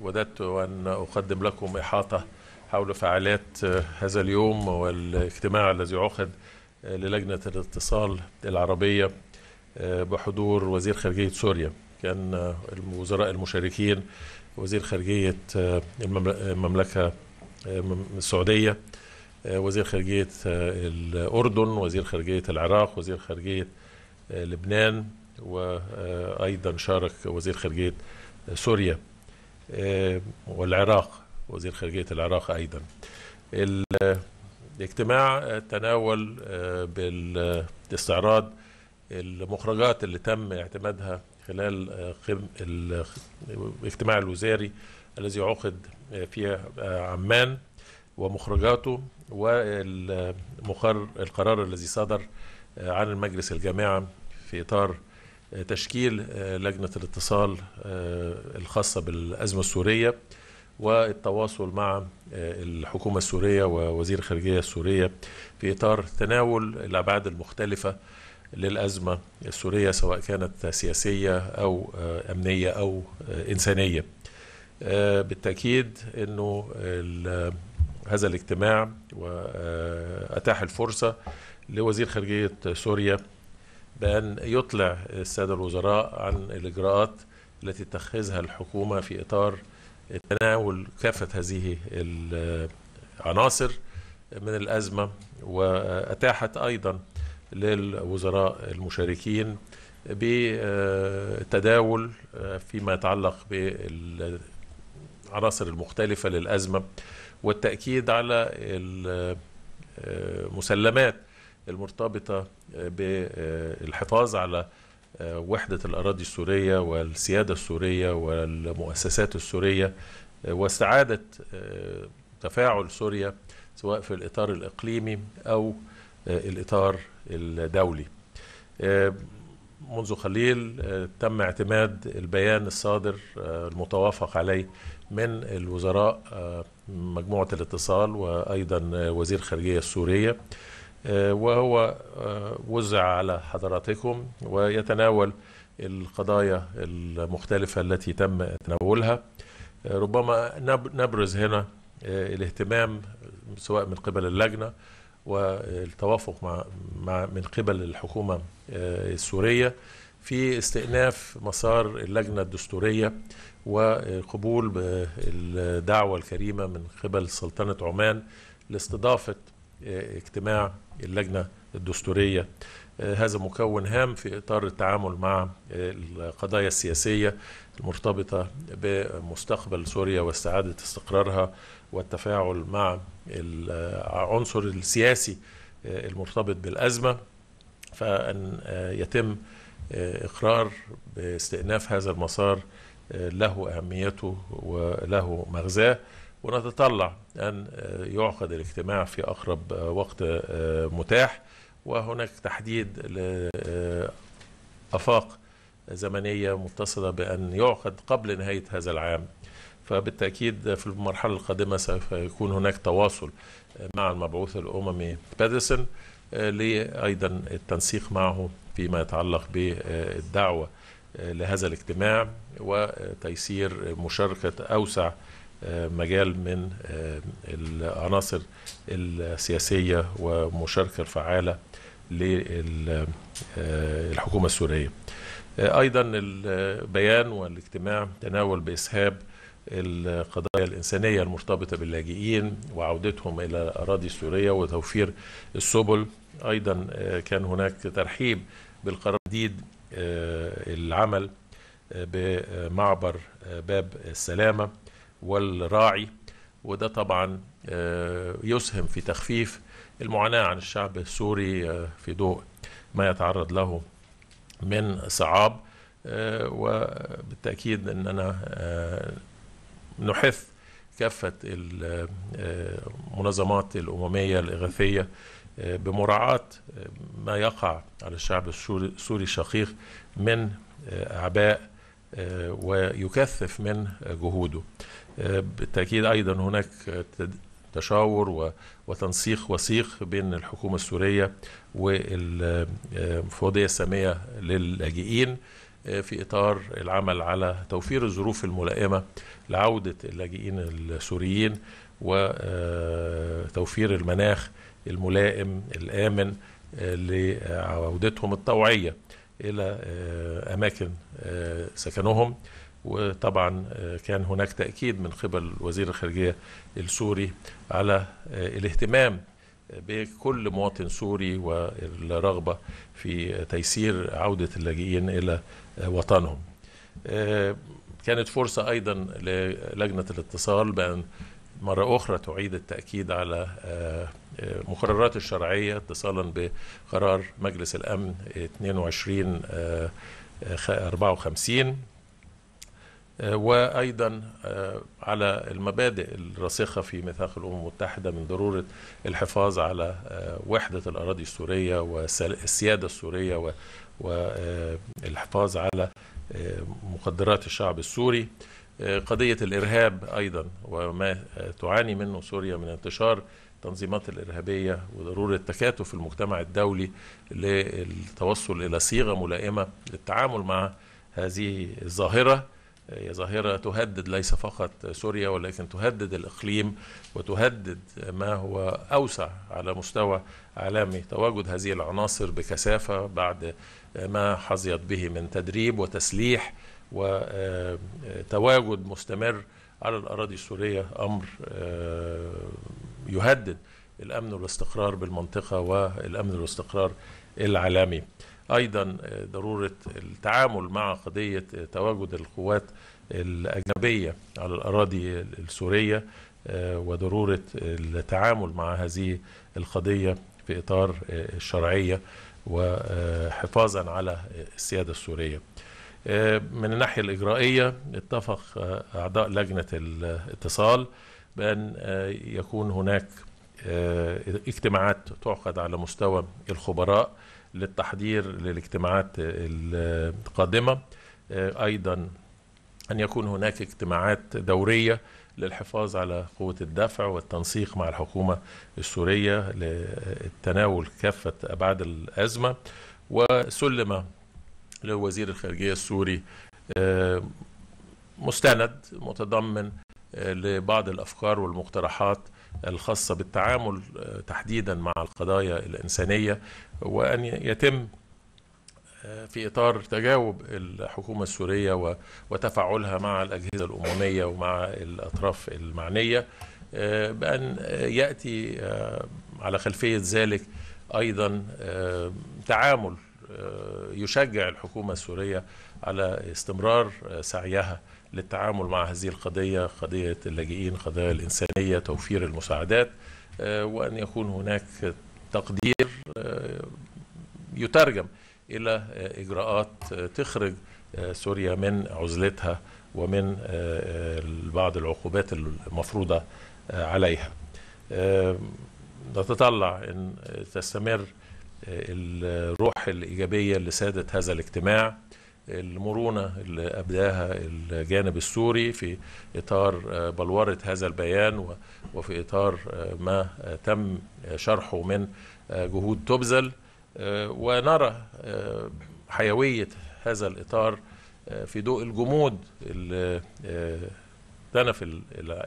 وددت أن أقدم لكم إحاطة حول فعاليات آه، هذا اليوم والاجتماع الذي عقد آه، للجنة الاتصال العربية آه، بحضور وزير خارجية سوريا كان الوزراء المشاركين وزير خارجية المملكة السعودية وزير خارجية الأردن وزير خارجية العراق وزير خارجية لبنان وأيضا شارك وزير خارجية سوريا آه، والعراق وزير خارجية العراق أيضا الاجتماع تناول آه، بالاستعراض المخرجات اللي تم اعتمادها خلال آه، الاجتماع الوزاري الذي عقد في عمان ومخرجاته القرار الذي صدر عن المجلس الجامعة في إطار تشكيل آه، لجنة الاتصال آه، الخاصة بالأزمة السورية والتواصل مع آه، الحكومة السورية ووزير الخارجية السورية في إطار تناول الأبعاد المختلفة للأزمة السورية سواء كانت سياسية أو أمنية أو إنسانية بالتأكيد أنه هذا الاجتماع وأتاح الفرصة لوزير خارجية سوريا بأن يطلع السادة الوزراء عن الإجراءات التي تتخذها الحكومة في إطار تناول كافة هذه العناصر من الأزمة وأتاحت أيضا للوزراء المشاركين بتداول فيما يتعلق بالعناصر المختلفة للأزمة والتأكيد على المسلمات المرتبطة آه، بالحفاظ على آه، وحدة الأراضي السورية والسيادة السورية والمؤسسات السورية آه، واستعادة تفاعل سوريا سواء في الإطار الإقليمي أو الإطار الدولي منذ قليل تم اعتماد البيان الصادر المتوافق عليه من الوزراء مجموعة الاتصال وأيضا وزير خارجية السورية آه، وهو آه، وزع على حضراتكم ويتناول القضايا المختلفة التي تم تناولها آه، ربما نبرز هنا الاهتمام سواء من قبل اللجنة والتوافق مع, من قبل الحكومة السورية في استئناف مسار اللجنة الدستورية وقبول الدعوة الكريمة من قبل سلطنة عمان لاستضافة اجتماع اللجنه الدستوريه آه، هذا مكون هام في اطار التعامل مع آه، القضايا السياسيه المرتبطه بمستقبل سوريا واستعاده استقرارها والتفاعل مع العنصر السياسي آه، المرتبط بالازمه فان يتم اقرار باستئناف هذا المسار له اهميته وله مغزاه ونتطلع أن آه، يعقد الاجتماع في أقرب آه، وقت آه، متاح وهناك تحديد لأفاق زمنية متصلة بأن يعقد قبل نهاية هذا العام فبالتأكيد في المرحلة القادمة سوف يكون هناك تواصل مع المبعوث الأممي بادرسون لأيضا التنسيق معه فيما يتعلق بالدعوة لهذا الاجتماع وتيسير مشاركة أوسع مجال من آه، العناصر السياسية ومشاركة الفعالة للحكومة آه، السورية آه، أيضا البيان والاجتماع تناول بإسهاب القضايا الإنسانية المرتبطة باللاجئين وعودتهم إلى الأراضي السورية وتوفير السبل أيضا كان هناك ترحيب بالقرار الجديد العمل بمعبر باب السلامه والراعي وده طبعا آه، يسهم في تخفيف المعاناة عن الشعب السوري آه، في ضوء ما يتعرض له من صعاب آه، وبالتأكيد أننا نحث كافة المنظمات الأممية الإغاثية بمراعاة ما يقع على الشعب السوري الشقيق من أعباء آه، ويكثف من جهوده آه، بالتأكيد أيضا هناك تشاور وتنسيق وثيق بين الحكومة السورية والمفوضية آه، السامية للاجئين في إطار العمل على توفير الظروف الملائمة لعودة اللاجئين السوريين وتوفير المناخ الملائم الآمن لعودتهم الطوعيه الى آه، اماكن آه، سكنهم وطبعا آه، كان هناك تاكيد من قبل وزير الخارجيه السوري على الاهتمام بكل مواطن سوري والرغبه في تيسير عوده اللاجئين الى وطنهم كانت فرصه ايضا للجنه الاتصال بان مرة أخرى تعيد التأكيد على آه، مقررات الشرعية اتصالا بقرار مجلس الأمن 22 54 آه، آه، وايضا على المبادئ الراسخه في ميثاق الامم المتحده من ضروره الحفاظ على وحده الاراضي السوريه والسياده السوريه والحفاظ على مقدرات الشعب السوري قضية الإرهاب أيضا وما تعاني منه سوريا من انتشار التنظيمات الإرهابية وضرورة تكاتف المجتمع الدولي للتوصل إلى صيغة ملائمة للتعامل مع هذه الظاهرة هي ظاهرة تهدد ليس فقط سوريا ولكن تهدد الإقليم وتهدد ما هو أوسع على مستوى عالمي تواجد هذه العناصر بكثافة بعد ما حظيت به من تدريب وتسليح وتواجد مستمر على الأراضي السورية أمر آه، يهدد الأمن والاستقرار بالمنطقة والأمن والاستقرار العالمي أيضا آه، ضرورة التعامل مع قضية آه، تواجد القوات الأجنبية على الأراضي السورية وضرورة التعامل مع هذه القضية في إطار الشرعية وحفاظا على السيادة السورية آه، من الناحية الإجرائية اتفق آه، أعضاء لجنة الاتصال بأن آه، يكون هناك اجتماعات تعقد على مستوى الخبراء للتحضير للاجتماعات القادمة أيضا أن يكون هناك اجتماعات دورية للحفاظ على قوة الدفع والتنسيق مع الحكومة السورية لتناول كافة أبعاد الأزمة وسلم اللي هو وزير الخارجيه السوري آه، مستند متضمن آه، لبعض الافكار والمقترحات الخاصه بالتعامل آه، تحديدا مع القضايا الانسانيه وان يتم في اطار تجاوب الحكومه السوريه وتفاعلها مع الاجهزه الامميه ومع الاطراف المعنيه بان ياتي على خلفيه ذلك ايضا تعامل آه، يشجع الحكومة السورية على استمرار آه، سعيها للتعامل مع هذه القضية قضية اللاجئين قضايا الإنسانية توفير المساعدات آه، وأن يكون هناك تقدير يترجم إلى إجراءات تخرج سوريا من عزلتها ومن بعض العقوبات المفروضة عليها نتطلع أن تستمر الروح الإيجابية اللي سادت هذا الاجتماع المرونة اللي أبداها الجانب السوري في إطار آه، بلورة هذا البيان وفي إطار آه، ما تم شرحه من آه، جهود تبذل ونرى حيوية هذا الإطار في ضوء الجمود اللي في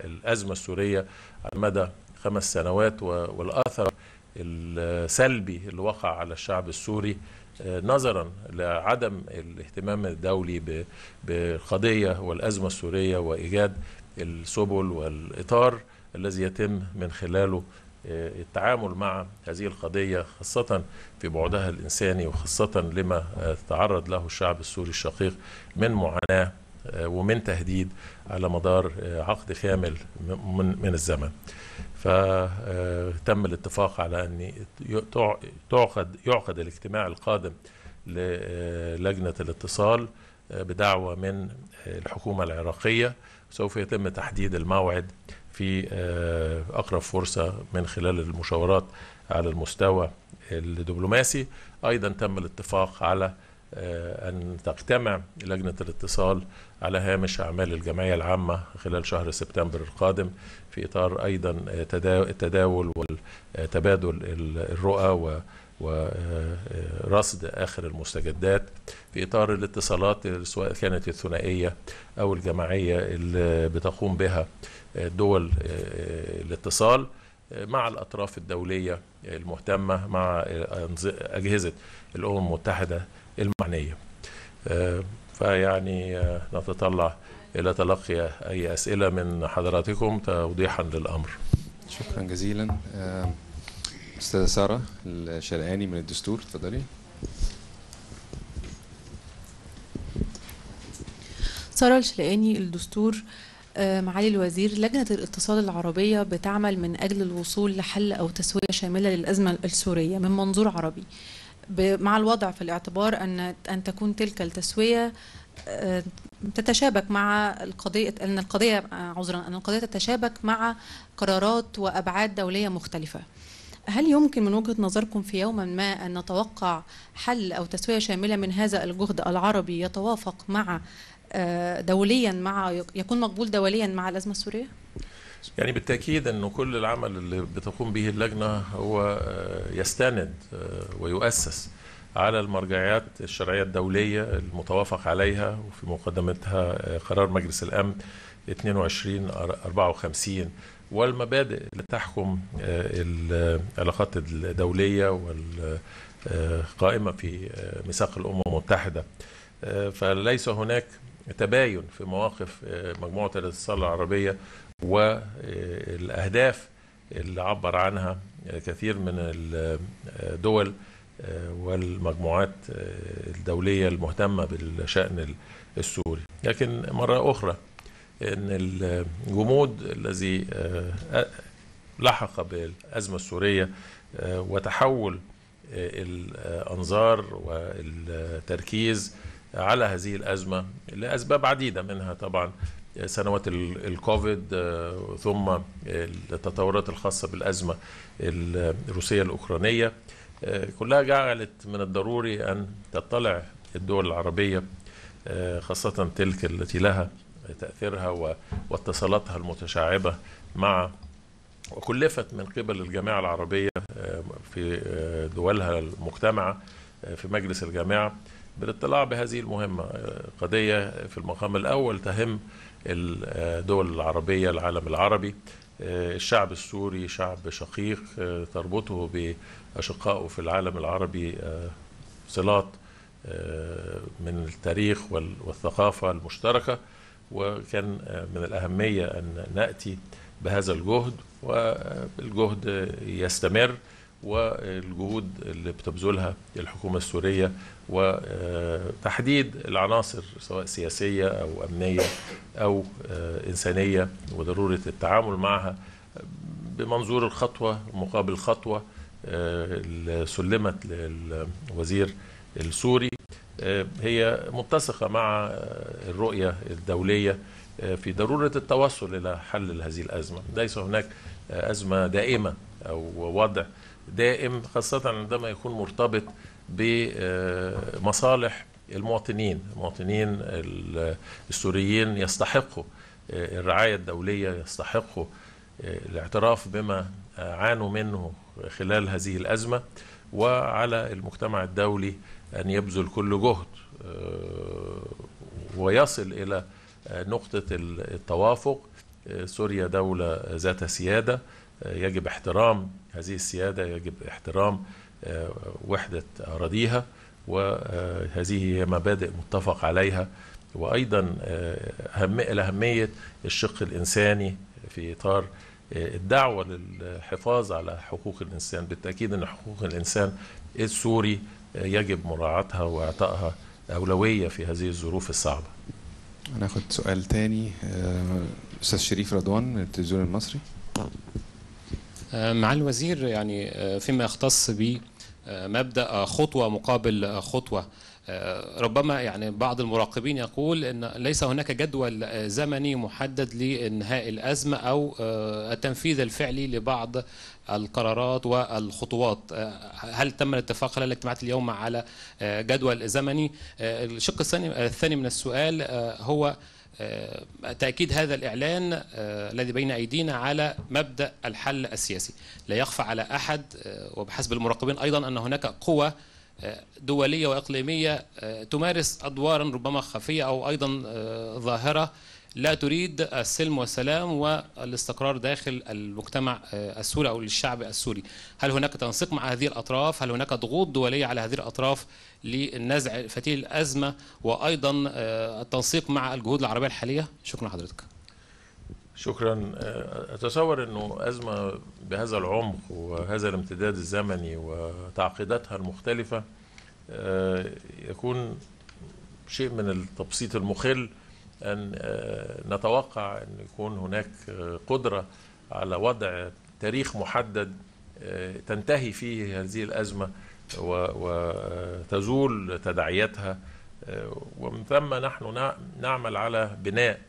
الأزمة السورية على مدى خمس سنوات والأثر السلبي اللي وقع على الشعب السوري آه، نظرا لعدم الاهتمام الدولي بالقضية والأزمة السورية وإيجاد السبل والإطار الذي يتم من خلاله آه، التعامل مع هذه القضية خاصة في بعدها الإنساني وخاصة لما آه، تعرض له الشعب السوري الشقيق من معاناة آه، ومن تهديد على مدار آه، عقد كامل من الزمن فتم آه، الاتفاق على ان تعقد يعقد الاجتماع القادم للجنه الاتصال بدعوه من الحكومه العراقيه سوف يتم تحديد الموعد في اقرب فرصه من خلال المشاورات على المستوى الدبلوماسي ايضا تم الاتفاق على آه، أن تجتمع لجنة الاتصال على هامش أعمال الجمعية العامة خلال شهر سبتمبر القادم في إطار أيضا آه، التداول والتبادل الرؤى ورصد آه، آخر المستجدات في إطار الاتصالات سواء كانت الثنائية أو الجماعية اللي بتقوم بها دول الاتصال مع الأطراف الدولية المهتمة مع أجهزة الأمم المتحدة المعنية آه، فيعني آه، نتطلع إلى تلقي أي أسئلة من حضراتكم توضيحا للأمر شكرا جزيلا آه، أستاذة سارة الشرقاني من الدستور تفضلي سارة الشلقاني الدستور معالي الوزير لجنة الاتصال العربية بتعمل من أجل الوصول لحل أو تسوية شاملة للأزمة السورية من منظور عربي مع الوضع في الاعتبار أن أن تكون تلك التسوية آه، تتشابك مع القضية أن القضية عذرا أن القضية تتشابك مع قرارات وأبعاد دولية مختلفة. هل يمكن من وجهة نظركم في يوم ما أن نتوقع حل أو تسوية شاملة من هذا الجهد العربي يتوافق مع آه، دوليا مع يكون مقبول دوليا مع الأزمة السورية؟ يعني بالتاكيد انه كل العمل اللي بتقوم به اللجنه هو آه، يستند آه، ويؤسس على المرجعيات الشرعيه الدوليه المتوافق عليها وفي مقدمتها آه، قرار مجلس الامن 22 54 والمبادئ اللي تحكم العلاقات الدوليه والقائمه في ميثاق الامم المتحده فليس هناك تباين في مواقف مجموعه الاتصال العربيه والاهداف اللي عبر عنها كثير من الدول آه، والمجموعات آه، الدوليه المهتمه بالشان السوري لكن مره اخرى ان الجمود الذي آه، لحق بالازمه السوريه وتحول الانظار والتركيز على هذه الازمه لاسباب عديده منها طبعا سنوات الكوفيد آه، ثم التطورات الخاصة بالأزمة الروسية الأوكرانية آه، كلها جعلت من الضروري أن تطلع الدول العربية آه، خاصة تلك التي لها تأثيرها واتصالاتها المتشعبة مع وكلفت من قبل الجامعة العربية في دولها المجتمعة في مجلس الجامعة بالاطلاع بهذه المهمة قضية في المقام الأول تهم الدول العربية العالم العربي آه، الشعب السوري شعب شقيق آه، تربطه بأشقائه في العالم العربي آه، صلات من التاريخ والثقافة المشتركة وكان من الأهمية أن نأتي بهذا الجهد والجهد يستمر والجهود اللي بتبذلها الحكومة السورية وتحديد العناصر سواء سياسية أو أمنية أو آه، إنسانية وضرورة التعامل معها بمنظور الخطوة مقابل خطوة آه، اللي سلمت للوزير السوري آه، هي متسقة مع الرؤية الدولية في ضرورة التوصل إلى حل هذه الأزمة ليس هناك أزمة دائمة أو وضع دائم خاصة عندما يكون مرتبط بمصالح المواطنين المواطنين السوريين يستحقوا آه، الرعاية الدولية يستحقوا آه، الاعتراف بما عانوا منه خلال هذه الأزمة وعلى المجتمع الدولي أن يبذل كل جهد آه، ويصل إلى نقطة التوافق سوريا دولة ذات سيادة يجب احترام هذه السيادة يجب احترام آه، وحدة أراضيها وهذه هي مبادئ متفق عليها وأيضا آه، أهمية الشق الإنساني في إطار آه، الدعوة للحفاظ على حقوق الإنسان بالتأكيد أن حقوق الإنسان السوري يجب مراعاتها وإعطائها أولوية في هذه الظروف الصعبة هناخد سؤال تاني أستاذ شريف رضوان من التلفزيون المصري آه، مع الوزير يعني آه، فيما يختص بمبدا آه، خطوه مقابل خطوه ربما يعني بعض المراقبين يقول ان ليس هناك جدول زمني محدد لانهاء الازمه او التنفيذ الفعلي لبعض القرارات والخطوات هل تم الاتفاق خلال الاجتماعات اليوم على جدول زمني الشق الثاني الثاني من السؤال هو آه، تأكيد هذا الإعلان آه، الذي بين أيدينا على مبدأ الحل السياسي لا يخفى على أحد آه، وبحسب المراقبين أيضا أن هناك قوة دولية وإقليمية تمارس أدوارا ربما خفية أو أيضا ظاهرة لا تريد السلم والسلام والاستقرار داخل المجتمع آه، السوري او الشعب السوري هل هناك تنسيق مع هذه الاطراف هل هناك ضغوط دوليه على هذه الاطراف لنزع فتيل الازمه وايضا آه، التنسيق مع الجهود العربيه الحاليه شكرا لحضرتك شكرا آه، اتصور انه ازمه بهذا العمق وهذا الامتداد الزمني وتعقيداتها المختلفه يكون شيء من التبسيط المخل أن آه، نتوقع أن يكون هناك آه، قدرة على وضع تاريخ محدد آه، تنتهي فيه هذه الأزمة وتزول تداعياتها ومن ثم نحن نعمل على بناء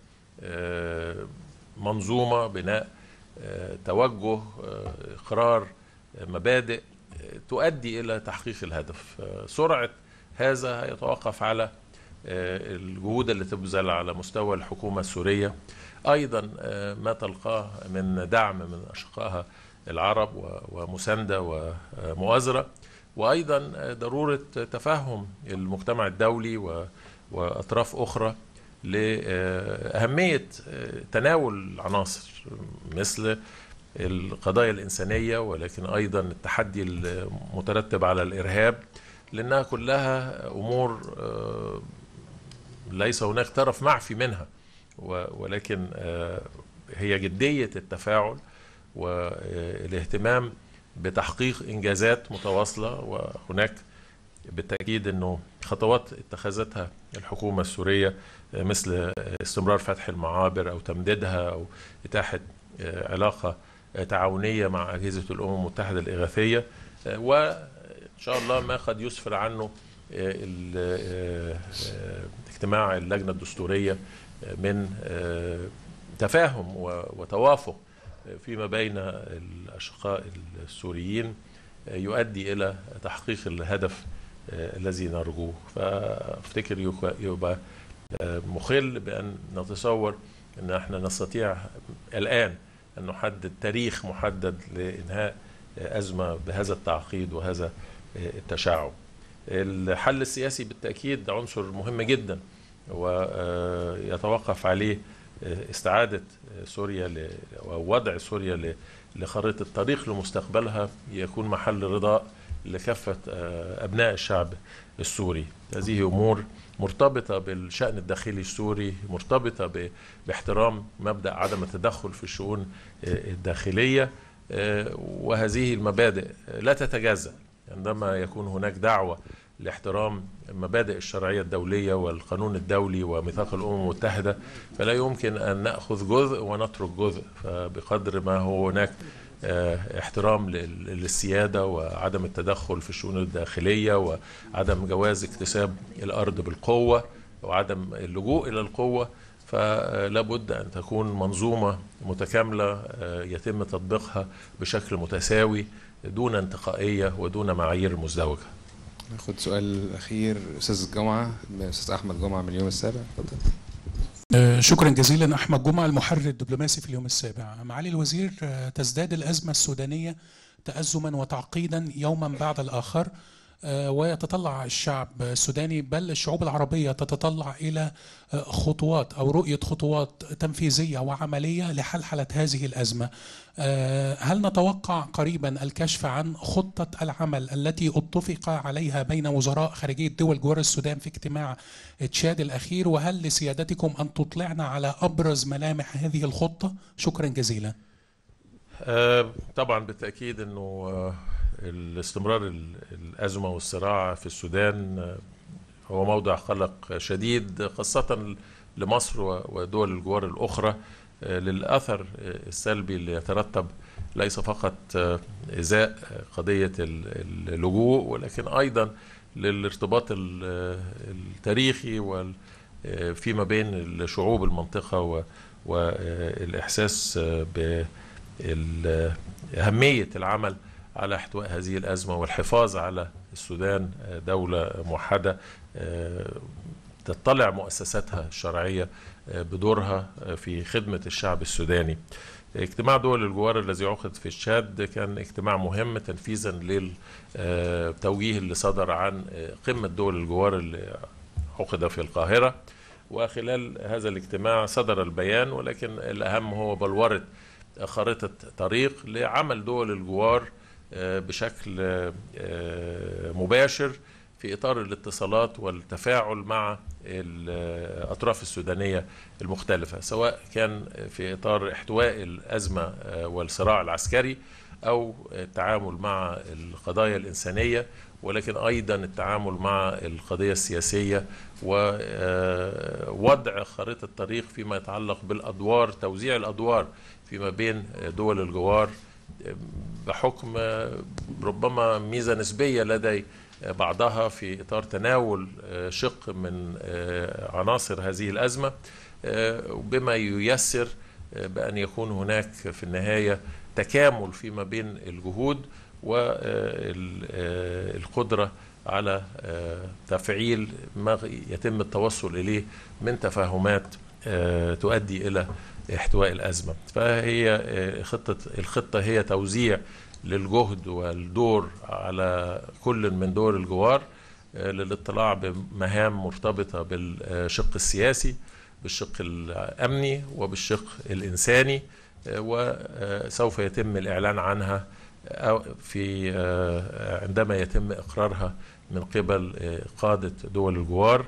منظومة بناء توجه إقرار مبادئ تؤدي إلى تحقيق الهدف سرعة هذا يتوقف على آه، الجهود اللي تبذل على مستوى الحكومة السورية أيضا آه، ما تلقاه من دعم من أشقائها العرب ومساندة ومؤازرة وأيضا آه، ضرورة تفهم المجتمع الدولي وأطراف أخرى لأهمية تناول العناصر مثل القضايا الإنسانية ولكن أيضا التحدي المترتب على الإرهاب لأنها كلها أمور ليس هناك طرف معفي منها ولكن آه، هي جدية التفاعل والاهتمام آه، بتحقيق إنجازات متواصلة وهناك بالتأكيد أنه خطوات اتخذتها الحكومة السورية آه، مثل استمرار فتح المعابر أو تمديدها أو إتاحة علاقة تعاونية مع أجهزة الأمم المتحدة الإغاثية وإن شاء الله ما قد يسفر عنه اجتماع اللجنه الدستوريه من تفاهم وتوافق فيما بين الاشقاء السوريين يؤدي الى تحقيق الهدف الذي نرجوه فافتكر يبقى مخل بان نتصور ان احنا نستطيع الان ان نحدد تاريخ محدد لانهاء ازمه بهذا التعقيد وهذا التشعب الحل السياسي بالتأكيد عنصر مهم جدا ويتوقف عليه آه، استعادة آه، سوريا ل... ووضع سوريا لخريطة الطريق لمستقبلها يكون محل رضاء لكافة آه، أبناء الشعب السوري هذه أمور مرتبطة بالشأن الداخلي السوري مرتبطة باحترام مبدأ عدم التدخل في الشؤون الداخلية وهذه المبادئ لا تتجزأ عندما يكون هناك دعوة لاحترام مبادئ الشرعية الدولية والقانون الدولي وميثاق الأمم المتحدة فلا يمكن أن نأخذ جزء ونترك جزء فبقدر ما هو هناك آه، احترام للسيادة وعدم التدخل في الشؤون الداخلية وعدم جواز اكتساب الأرض بالقوة وعدم اللجوء إلى القوة فلا بد أن تكون منظومة متكاملة آه، يتم تطبيقها بشكل متساوي دون انتقائية ودون معايير مزدوجة ناخد سؤال اخير استاذ الجامعه استاذ احمد جمعه من اليوم السابع اتفضل آه، شكرا جزيلا احمد جمعه المحرر الدبلوماسي في اليوم السابع معالي الوزير آه، تزداد الازمه السودانيه تازما وتعقيدا يوما بعد الاخر آه، ويتطلع الشعب السوداني بل الشعوب العربية تتطلع إلى آه، خطوات أو رؤية خطوات تنفيذية وعملية لحلحلة هذه الأزمة آه، هل نتوقع قريبا الكشف عن خطة العمل التي اتفق عليها بين وزراء خارجية دول جوار السودان في اجتماع تشاد الأخير وهل لسيادتكم أن تطلعنا على أبرز ملامح هذه الخطة شكرا جزيلا طبعا بالتأكيد أنه الاستمرار الأزمة والصراع في السودان آه، هو موضع قلق شديد خاصة لمصر ودول الجوار الأخرى آه، للأثر السلبي اللي يترتب ليس فقط آه، إزاء قضية اللجوء ولكن أيضا للارتباط التاريخي فيما بين الشعوب المنطقة والإحساس بأهمية العمل على احتواء هذه الأزمة والحفاظ على السودان آه، دولة موحدة آه، تطلع مؤسساتها الشرعية آه، بدورها في خدمة الشعب السوداني اجتماع دول الجوار الذي عقد في الشاد كان اجتماع مهم تنفيذا للتوجيه اللي صدر عن قمة دول الجوار اللي عقد في القاهرة وخلال هذا الاجتماع صدر البيان ولكن الأهم هو بلورة خريطه طريق لعمل دول الجوار آه، بشكل آه، آه، مباشر في اطار الاتصالات والتفاعل مع الاطراف السودانيه المختلفه سواء كان في اطار احتواء الازمه والصراع العسكري او التعامل مع القضايا الانسانيه ولكن ايضا التعامل مع القضيه السياسيه ووضع خريطه طريق فيما يتعلق بالادوار توزيع الادوار فيما بين دول الجوار بحكم ربما ميزة نسبية لدي بعضها في إطار تناول آه، شق من آه، عناصر هذه الأزمة آه، بما ييسر بأن يكون هناك في النهاية تكامل فيما بين الجهود والقدرة على تفعيل ما يتم التوصل إليه من تفاهمات تؤدي إلى احتواء الازمه فهي آه، خطه الخطه هي توزيع للجهد والدور على كل من دور الجوار آه، للاطلاع بمهام مرتبطه بالشق السياسي بالشق الامني وبالشق الانساني آه، وسوف يتم الاعلان عنها في عندما يتم اقرارها من قبل قاده دول الجوار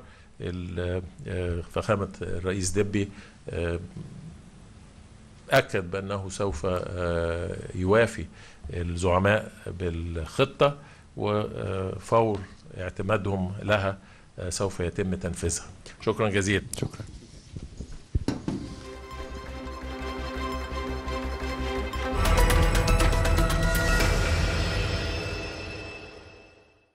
فخامه الرئيس دبي أكد بأنه سوف آه، يوافي الزعماء بالخطة وفور اعتمادهم لها آه، سوف يتم تنفيذها شكرا جزيلا شكرا